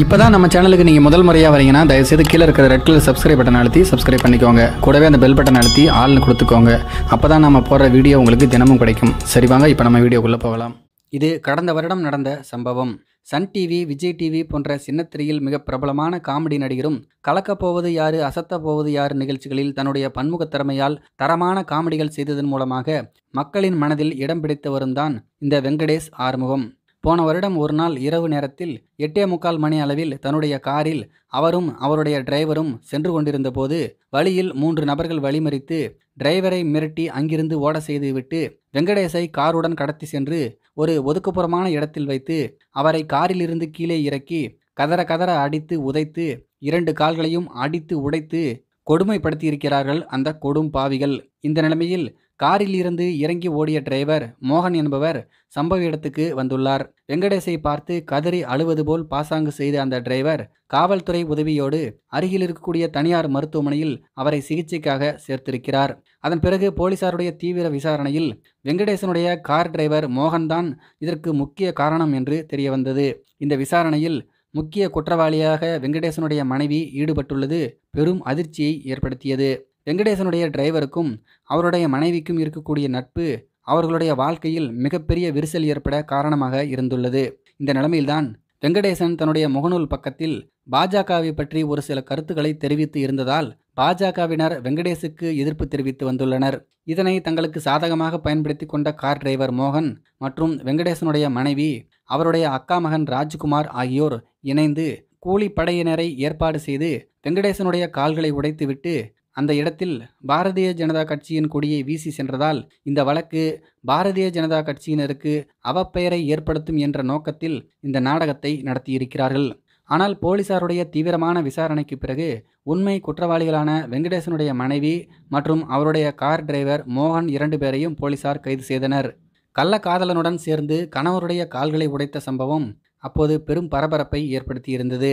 இப்போ தான் நம்ம சேனலுக்கு நீங்கள் முதல் முறையாக வரீங்கன்னா தயவுசெய்து கீழே இருக்கிற ரெட் கலர் சப்ஸ்கிரைப் பட்டன் அழுத்தி சப்ஸ்கிரைப் பண்ணிக்கோங்க கூடவே அந்த பெல் பட்டன் அழுத்தி ஆள்னு கொடுத்துக்கோங்க அப்போ தான் நம்ம போடுற வீடியோ உங்களுக்கு தினமும் கிடைக்கும் சரி வாங்க இப்போ நம்ம வீடியோக்குள்ளே போகலாம் இது கடந்த வருடம் நடந்த சம்பவம் சன் டிவி விஜய் டிவி போன்ற சின்னத்திரையில் மிக பிரபலமான காமெடி நடிகரும் கலக்கப் போவது யாரு அசத்த போவது யாரு நிகழ்ச்சிகளில் தன்னுடைய பன்முகத் திறமையால் தரமான காமெடிகள் செய்ததன் மூலமாக மக்களின் மனதில் இடம் பிடித்து தான் இந்த வெங்கடேஷ் ஆறுமுகம் போன வருடம் ஒரு நாள் இரவு நேரத்தில் எட்டே முக்கால் மணி அளவில் தன்னுடைய காரில் அவரும் அவருடைய டிரைவரும் சென்று கொண்டிருந்த போது வழியில் மூன்று நபர்கள் வழிமறித்து டிரைவரை மிரட்டி அங்கிருந்து ஓட செய்துவிட்டு வெங்கடேசை காருடன் கடத்தி சென்று ஒரு ஒதுக்குப்புறமான இடத்தில் வைத்து அவரை காரிலிருந்து கீழே இறக்கி கதற கதற அடித்து உதைத்து இரண்டு கால்களையும் அடித்து உடைத்து கொடுமைப்படுத்தியிருக்கிறார்கள் அந்த கொடும் பாவிகள் இந்த நிலைமையில் காரில் இருந்து இறங்கி ஓடிய டிரைவர் மோகன் என்பவர் சம்பவ இடத்துக்கு வந்துள்ளார் வெங்கடேசை பார்த்து கதறி அழுவது போல் பாசாங்கு செய்த அந்த டிரைவர் காவல்துறை உதவியோடு அருகில் இருக்கக்கூடிய தனியார் மருத்துவமனையில் அவரை சிகிச்சைக்காக சேர்த்திருக்கிறார் அதன் பிறகு போலீசாருடைய தீவிர விசாரணையில் வெங்கடேசனுடைய கார் டிரைவர் மோகன்தான் இதற்கு முக்கிய காரணம் என்று தெரியவந்தது இந்த விசாரணையில் முக்கிய குற்றவாளியாக வெங்கடேசனுடைய மனைவி ஈடுபட்டுள்ளது பெரும் அதிர்ச்சியை ஏற்படுத்தியது வெங்கடேசனுடைய டிரைவருக்கும் அவருடைய மனைவிக்கும் இருக்கக்கூடிய நட்பு அவர்களுடைய வாழ்க்கையில் மிகப்பெரிய விரிசல் ஏற்பட காரணமாக இருந்துள்ளது இந்த நிலைமையில்தான் வெங்கடேசன் தன்னுடைய முகநூல் பக்கத்தில் பாஜகவை பற்றி ஒரு சில கருத்துக்களை தெரிவித்து இருந்ததால் பாஜகவினர் வெங்கடேசுக்கு எதிர்ப்பு தெரிவித்து வந்துள்ளனர் இதனை தங்களுக்கு சாதகமாக பயன்படுத்தி கொண்ட கார் டிரைவர் மோகன் மற்றும் வெங்கடேசனுடைய மனைவி அவருடைய அக்கா மகன் ராஜ்குமார் ஆகியோர் இணைந்து கூலி படையினரை ஏற்பாடு செய்து வெங்கடேசனுடைய கால்களை உடைத்துவிட்டு அந்த இடத்தில் பாரதிய ஜனதா கட்சியின் கொடியை வீசி சென்றதால் இந்த வழக்கு பாரதிய ஜனதா கட்சியினருக்கு அவப்பெயரை ஏற்படுத்தும் என்ற நோக்கத்தில் இந்த நாடகத்தை நடத்தியிருக்கிறார்கள் ஆனால் போலீசாருடைய தீவிரமான விசாரணைக்கு பிறகு உண்மை குற்றவாளிகளான வெங்கடேசனுடைய மனைவி மற்றும் அவருடைய கார் டிரைவர் மோகன் இரண்டு பேரையும் போலீசார் கைது செய்தனர் கள்ளக்காதலனுடன் சேர்ந்து கணவருடைய கால்களை உடைத்த சம்பவம் அப்போது பெரும் பரபரப்பை ஏற்படுத்தியிருந்தது